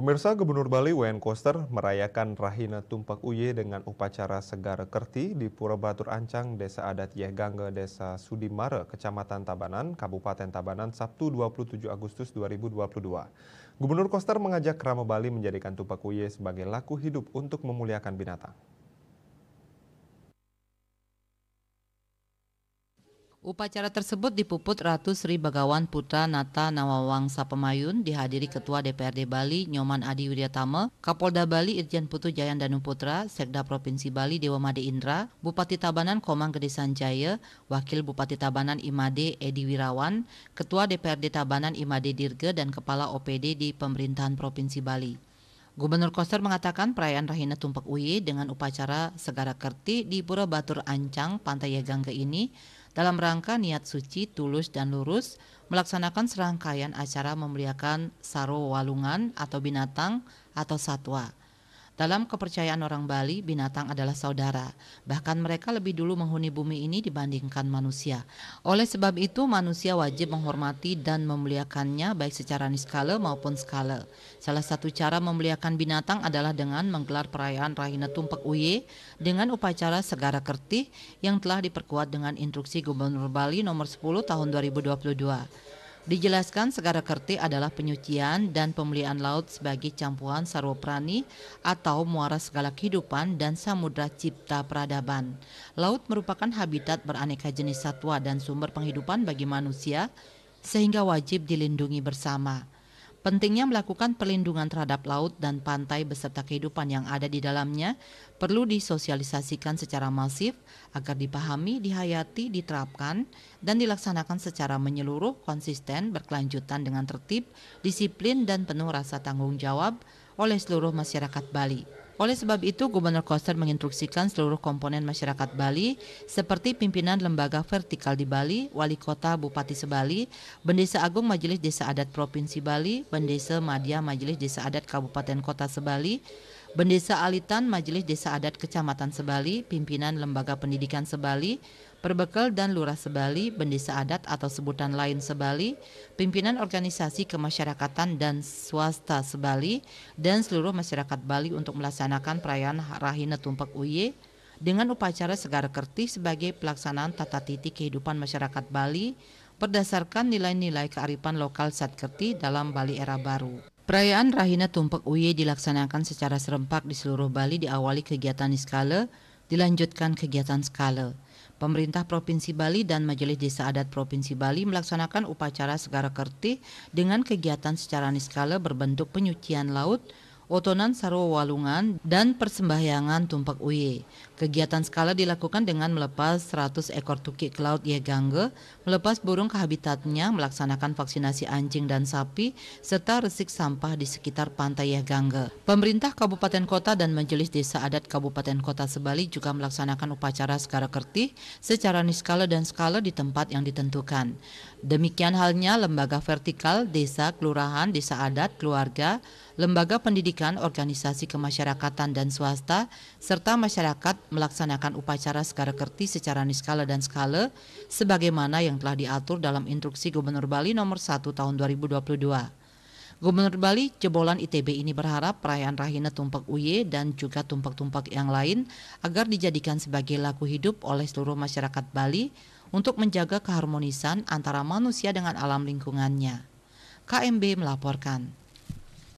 Pemirsa Gubernur Bali Wayne Koster merayakan Rahina Tumpak Uye dengan upacara Segar Kerti di Pura Batur Ancang, Desa Adat Yehgangge, Desa Sudimare, Kecamatan Tabanan, Kabupaten Tabanan, Sabtu 27 Agustus 2022. Gubernur Koster mengajak rama Bali menjadikan Tumpak Uye sebagai laku hidup untuk memuliakan binatang. Upacara tersebut dipuput Ratu Sri Bagawan Putra Nata Nawawangsa Pemayun dihadiri Ketua DPRD Bali Nyoman Adi Widyatama, Kapolda Bali Irjen Putu Jayan Danu Putra, Sekda Provinsi Bali Dewa Made Indra, Bupati Tabanan Komang Gede Sanjaya, Wakil Bupati Tabanan Imade Edi Wirawan, Ketua DPRD Tabanan Imade Dirge dan Kepala OPD di Pemerintahan Provinsi Bali. Gubernur Koster mengatakan perayaan Rahina Tumpak Uye dengan upacara Segara Kerti di Pura Batur Ancang, Pantai Yagangke ini dalam rangka niat suci, tulus, dan lurus melaksanakan serangkaian acara memuliakan saro walungan atau binatang atau satwa dalam kepercayaan orang Bali, binatang adalah saudara. Bahkan mereka lebih dulu menghuni bumi ini dibandingkan manusia. Oleh sebab itu, manusia wajib menghormati dan memuliakannya baik secara niskala maupun skala. Salah satu cara memuliakan binatang adalah dengan menggelar perayaan Rahina Tumpek Uye dengan upacara Segara Kertih yang telah diperkuat dengan instruksi Gubernur Bali nomor 10 tahun 2022. Dijelaskan segara kerti adalah penyucian dan pemulihan laut sebagai campuran sarwa prani atau muara segala kehidupan dan samudra cipta peradaban. Laut merupakan habitat beraneka jenis satwa dan sumber penghidupan bagi manusia sehingga wajib dilindungi bersama. Pentingnya melakukan perlindungan terhadap laut dan pantai beserta kehidupan yang ada di dalamnya perlu disosialisasikan secara masif agar dipahami, dihayati, diterapkan, dan dilaksanakan secara menyeluruh, konsisten, berkelanjutan dengan tertib, disiplin, dan penuh rasa tanggung jawab oleh seluruh masyarakat Bali. Oleh sebab itu, Gubernur Koster menginstruksikan seluruh komponen masyarakat Bali seperti pimpinan lembaga vertikal di Bali, wali kota Bupati Sebali, Bendesa Agung Majelis Desa Adat Provinsi Bali, Bendesa Madya Majelis Desa Adat Kabupaten Kota Sebali, Bendesa Alitan Majelis Desa Adat Kecamatan Sebali, pimpinan Lembaga Pendidikan Sebali, Perbekel dan Lurah Sebali, Bendesa Adat atau sebutan lain Sebali, pimpinan organisasi kemasyarakatan dan swasta Sebali, dan seluruh masyarakat Bali untuk melaksanakan perayaan Rahina Tumpak Uye dengan upacara Segar Kerti sebagai pelaksanaan tata titik kehidupan masyarakat Bali berdasarkan nilai-nilai kearifan lokal Satkerti dalam Bali Era Baru. Perayaan Rahina Tumpek Uye dilaksanakan secara serempak di seluruh Bali diawali kegiatan Niskale, dilanjutkan kegiatan Skale. Pemerintah Provinsi Bali dan Majelis Desa Adat Provinsi Bali melaksanakan upacara Segara Kerti dengan kegiatan secara niskala berbentuk penyucian laut, Otonan Sarwo Walungan, dan Persembahyangan Tumpak Uye. Kegiatan skala dilakukan dengan melepas 100 ekor tukik ke laut Yegangge, melepas burung ke habitatnya, melaksanakan vaksinasi anjing dan sapi, serta resik sampah di sekitar pantai Yegangge. Pemerintah Kabupaten Kota dan Majelis Desa Adat Kabupaten Kota Sebali juga melaksanakan upacara skala kerti, secara niskala dan skala di tempat yang ditentukan. Demikian halnya lembaga vertikal, desa, kelurahan, desa adat, keluarga, lembaga pendidikan organisasi kemasyarakatan dan swasta, serta masyarakat melaksanakan upacara skala kerti secara niskala dan skala, sebagaimana yang telah diatur dalam instruksi Gubernur Bali nomor 1 tahun 2022. Gubernur Bali jebolan ITB ini berharap perayaan Rahina Tumpak Uye dan juga tumpak-tumpak yang lain agar dijadikan sebagai laku hidup oleh seluruh masyarakat Bali untuk menjaga keharmonisan antara manusia dengan alam lingkungannya. KMB melaporkan.